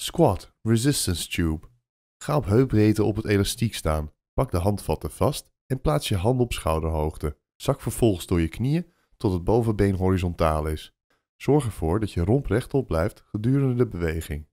Squat, resistance tube. Ga op heupbreedte op het elastiek staan, pak de handvatten vast en plaats je handen op schouderhoogte. Zak vervolgens door je knieën tot het bovenbeen horizontaal is. Zorg ervoor dat je romp rechtop blijft gedurende de beweging.